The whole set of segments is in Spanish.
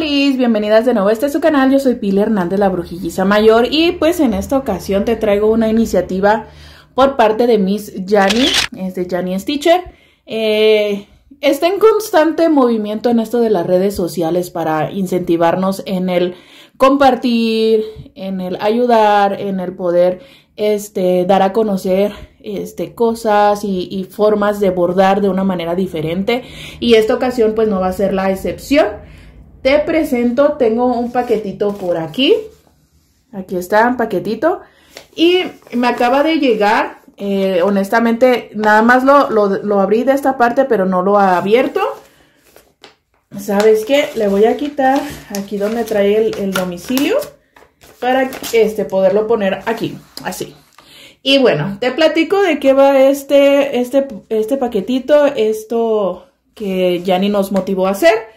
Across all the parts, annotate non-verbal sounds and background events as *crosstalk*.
bienvenidas de nuevo a este su canal, yo soy Pili Hernández, la brujilliza mayor y pues en esta ocasión te traigo una iniciativa por parte de Miss Jani, es de Stitcher. Eh, está en constante movimiento en esto de las redes sociales para incentivarnos en el compartir, en el ayudar, en el poder este, dar a conocer este, cosas y, y formas de bordar de una manera diferente y esta ocasión pues no va a ser la excepción. Te presento, tengo un paquetito por aquí. Aquí está un paquetito. Y me acaba de llegar, eh, honestamente, nada más lo, abrí de esta parte, pero no lo ha abierto. ¿Sabes qué? Le voy a quitar aquí donde trae el, domicilio para este, poderlo poner aquí, así. Y bueno, te platico de qué va este, este, este paquetito, esto que ni nos motivó a hacer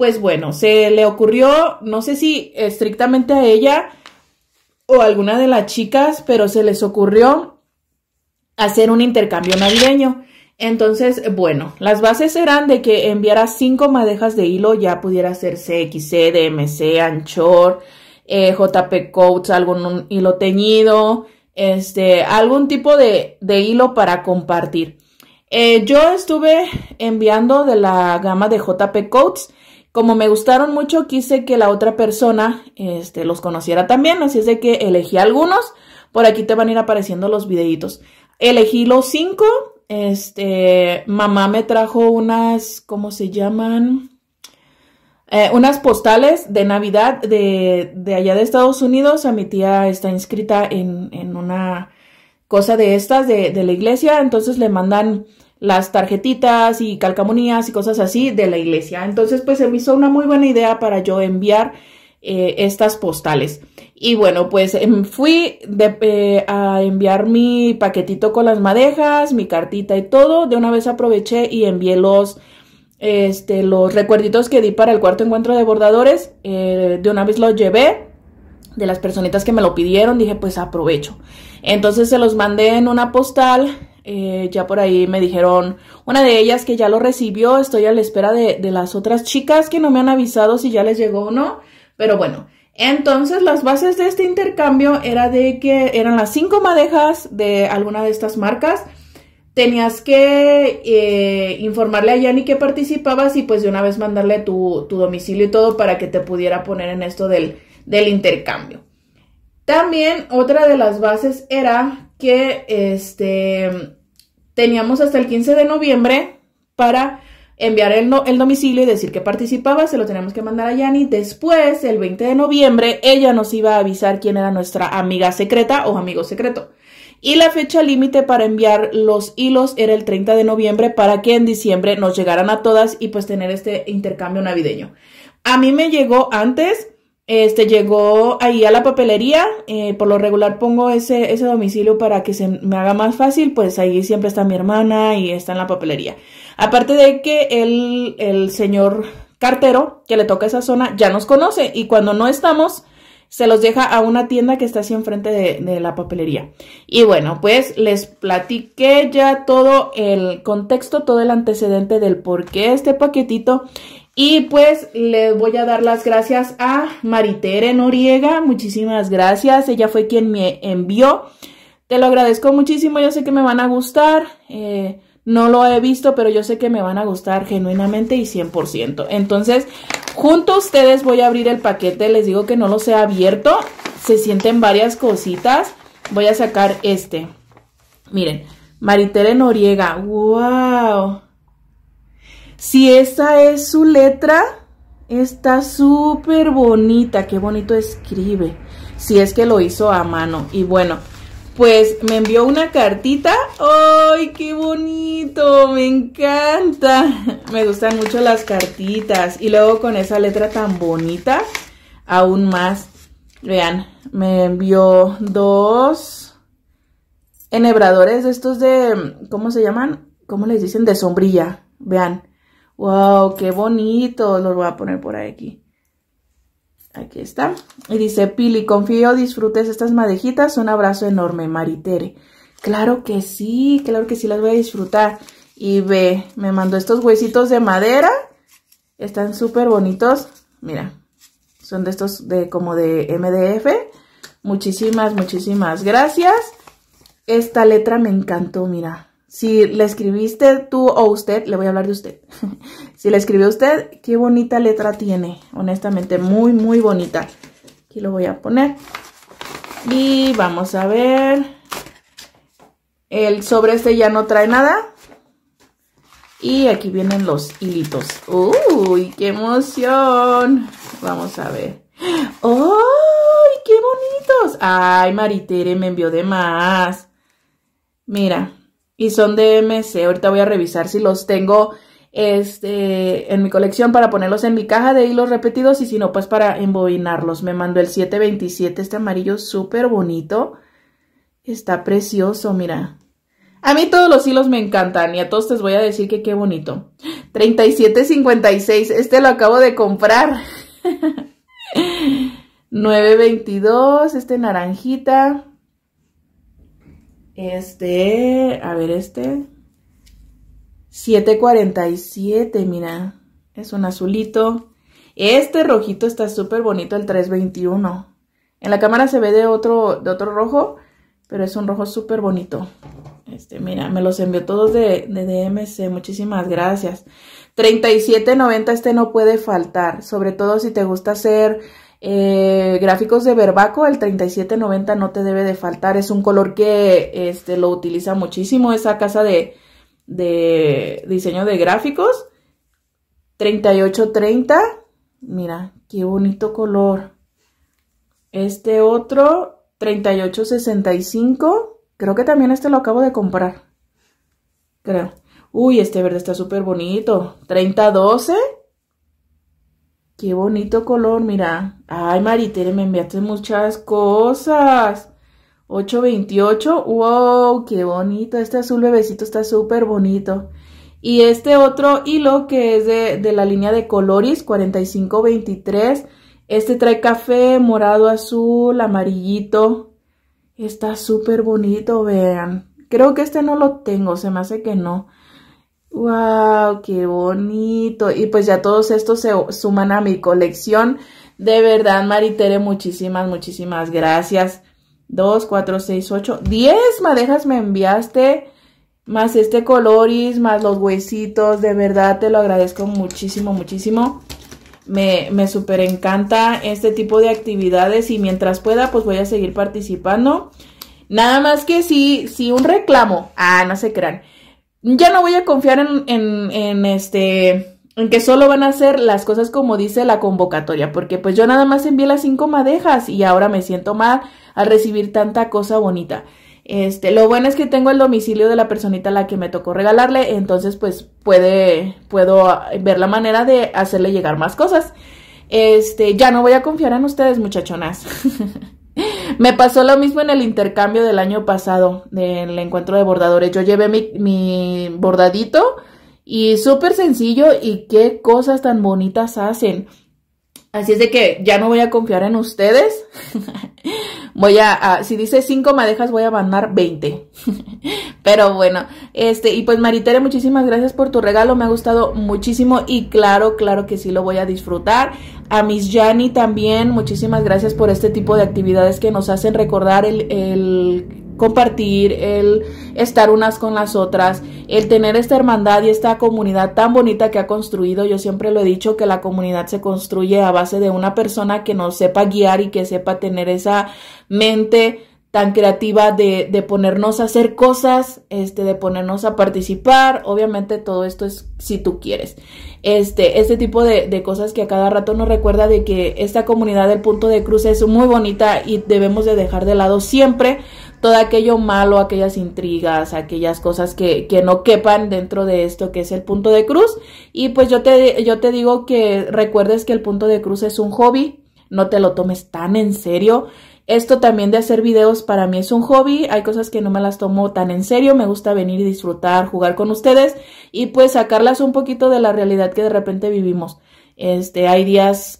pues bueno, se le ocurrió, no sé si estrictamente a ella o a alguna de las chicas, pero se les ocurrió hacer un intercambio navideño. Entonces, bueno, las bases eran de que enviara cinco madejas de hilo, ya pudiera ser CXC, DMC, Anchor, eh, JP Coats, algún hilo teñido, este, algún tipo de, hilo para compartir. Eh, yo estuve enviando de la gama de JP Coats como me gustaron mucho, quise que la otra persona este, los conociera también, así es de que elegí algunos. Por aquí te van a ir apareciendo los videitos. Elegí los cinco. Este, mamá me trajo unas, ¿cómo se llaman? Eh, unas postales de Navidad de, de, allá de Estados Unidos. A mi tía está inscrita en, una cosa de estas de la iglesia. Entonces le mandan las tarjetitas y calcamonías y cosas así de la iglesia. Entonces, pues se me hizo una muy buena idea para yo enviar eh, estas postales. Y bueno, pues em, fui eh, a enviar mi paquetito con las madejas, mi cartita y todo. De una vez aproveché y envié los, este, los recuerditos que di para el cuarto encuentro de bordadores. Eh, de una vez los llevé de las personitas que me lo pidieron. Dije, pues aprovecho. Entonces se los mandé en una postal eh, ya por ahí me dijeron una de ellas que ya lo recibió. Estoy a la espera de, las otras chicas que no me han avisado si ya les llegó o no. Pero bueno, entonces las bases de este intercambio era de que eran las cinco madejas de alguna de estas marcas. Tenías que eh, informarle a Yanni que participabas y pues de una vez mandarle tu, domicilio y todo para que te pudiera poner en esto del, del intercambio. También otra de las bases era que este, teníamos hasta el 15 de noviembre para enviar el, el, domicilio y decir que participaba, se lo teníamos que mandar a Yanni. Después, el 20 de noviembre, ella nos iba a avisar quién era nuestra amiga secreta o amigo secreto. Y la fecha límite para enviar los hilos era el 30 de noviembre para que en diciembre nos llegaran a todas y pues tener este intercambio navideño. A mí me llegó antes, este llegó ahí a la papelería, eh, por lo regular pongo ese, ese domicilio para que se me haga más fácil, pues ahí siempre está mi hermana y está en la papelería. Aparte de que el, el señor cartero que le toca esa zona ya nos conoce y cuando no estamos, se los deja a una tienda que está así enfrente de, la papelería. Y bueno, pues les platiqué ya todo el contexto, todo el antecedente del por qué este paquetito y pues les voy a dar las gracias a Maritere Noriega. Muchísimas gracias. Ella fue quien me envió. Te lo agradezco muchísimo. Yo sé que me van a gustar. Eh, no lo he visto, pero yo sé que me van a gustar genuinamente y 100%. Entonces, junto a ustedes voy a abrir el paquete. Les digo que no lo he abierto. Se sienten varias cositas. Voy a sacar este. Miren, Maritere Noriega. ¡Wow! Si esa es su letra, está súper bonita. Qué bonito escribe. Si es que lo hizo a mano. Y bueno, pues me envió una cartita. ¡Ay, qué bonito! Me encanta. *laughs* Me gustan mucho las cartitas. Y luego con esa letra tan bonita, aún más. Vean, me envió dos enhebradores estos de, ¿cómo se llaman? ¿Cómo les dicen? De sombrilla. Vean, Wow, qué bonito. Los voy a poner por aquí. Aquí está. Y dice, Pili, confío disfrutes estas madejitas. Un abrazo enorme, Maritere. Claro que sí, claro que sí las voy a disfrutar. Y ve, me mandó estos huesitos de madera. Están súper bonitos. Mira, son de estos de como de MDF. Muchísimas, muchísimas gracias. Esta letra me encantó, mira. Si la escribiste tú o usted, le voy a hablar de usted. *laughs* si la escribió usted, qué bonita letra tiene. Honestamente, muy, muy bonita. Aquí lo voy a poner. Y vamos a ver. El sobre este ya no trae nada. Y aquí vienen los hilitos. ¡Uy, qué emoción! Vamos a ver. ¡Uy, qué bonitos! ¡Ay, Maritere me envió de más! Mira, y son de MC. Ahorita voy a revisar si los tengo este, en mi colección para ponerlos en mi caja de hilos repetidos y si no, pues para embobinarlos. Me mandó el 727, este amarillo súper bonito. Está precioso, mira. A mí todos los hilos me encantan y a todos les voy a decir que qué bonito. 37.56, este lo acabo de comprar. 9.22, *laughs* este naranjita. Este, a ver este, 747, mira, es un azulito. Este rojito está súper bonito, el 321. En la cámara se ve de otro, de otro rojo, pero es un rojo súper bonito. Este, mira, me los envió todos de, de DMC, muchísimas gracias. 37.90 este no puede faltar, sobre todo si te gusta hacer eh, gráficos de Verbaco, el 3790 no te debe de faltar, es un color que este, lo utiliza muchísimo esa casa de, de diseño de gráficos. 3830, mira, qué bonito color. Este otro, 3865, creo que también este lo acabo de comprar, creo. Uy, este verde está súper bonito, 3012. Qué bonito color, mira. Ay, Maritere, me enviaste muchas cosas. 828. Wow, qué bonito. Este azul bebecito está súper bonito. Y este otro hilo que es de, de la línea de Coloris 4523. Este trae café, morado, azul, amarillito. Está súper bonito, vean. Creo que este no lo tengo, se me hace que no. ¡Wow! ¡Qué bonito! Y pues ya todos estos se suman a mi colección. De verdad, Maritere, muchísimas, muchísimas gracias. Dos, cuatro, seis, ocho, ¡diez madejas me enviaste. Más este coloris, más los huesitos. De verdad, te lo agradezco muchísimo, muchísimo. Me, me super encanta este tipo de actividades y mientras pueda, pues voy a seguir participando. Nada más que si sí un reclamo. Ah, no se crean ya no voy a confiar en, en, este en que solo van a hacer las cosas como dice la convocatoria, porque pues yo nada más envié las cinco madejas y ahora me siento mal al recibir tanta cosa bonita. Este, lo bueno es que tengo el domicilio de la personita a la que me tocó regalarle, entonces pues puede, puedo ver la manera de hacerle llegar más cosas. Este, ya no voy a confiar en ustedes, muchachonas. *laughs* Me pasó lo mismo en el intercambio del año pasado, del encuentro de bordadores. Yo llevé mi, mi bordadito y súper sencillo y qué cosas tan bonitas hacen. Así es de que ya no voy a confiar en ustedes. *laughs* voy a, si dice 5 madejas, voy a mandar 20. *laughs* Pero bueno, este, y pues Maritere, muchísimas gracias por tu regalo, me ha gustado muchísimo y claro, claro que sí lo voy a disfrutar. A Miss Jani también, muchísimas gracias por este tipo de actividades que nos hacen recordar el, el compartir, el estar unas con las otras, el tener esta hermandad y esta comunidad tan bonita que ha construido. Yo siempre lo he dicho que la comunidad se construye a base de una persona que nos sepa guiar y que sepa tener esa mente tan creativa de, ponernos a hacer cosas, este, de ponernos a participar. Obviamente todo esto es si tú quieres. Este, este tipo de, de cosas que a cada rato nos recuerda de que esta comunidad del punto de cruce es muy bonita y debemos de dejar de lado siempre todo aquello malo, aquellas intrigas, aquellas cosas que, que no quepan dentro de esto que es el punto de cruz. Y pues yo te, yo te digo que recuerdes que el punto de cruz es un hobby, no te lo tomes tan en serio. Esto también de hacer videos para mí es un hobby, hay cosas que no me las tomo tan en serio, me gusta venir y disfrutar, jugar con ustedes y pues sacarlas un poquito de la realidad que de repente vivimos. Este, hay días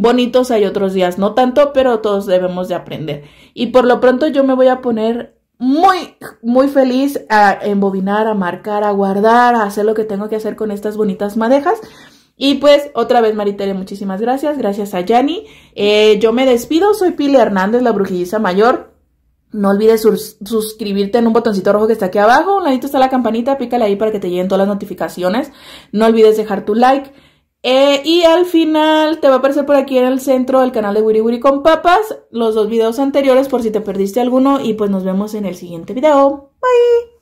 bonitos hay otros días, no tanto, pero todos debemos de aprender. Y por lo pronto yo me voy a poner muy, muy feliz a embobinar, a marcar, a guardar, a hacer lo que tengo que hacer con estas bonitas madejas. Y pues otra vez Maritere, muchísimas gracias, gracias a Yanni eh, yo me despido, soy Pili Hernández, la brujilliza mayor. No olvides suscribirte en un botoncito rojo que está aquí abajo. Un ladito está la campanita, pícale ahí para que te lleguen todas las notificaciones. No olvides dejar tu like. Eh, y al final te va a aparecer por aquí en el centro el canal de Wiri con Papas, los dos videos anteriores por si te perdiste alguno y pues nos vemos en el siguiente video. Bye.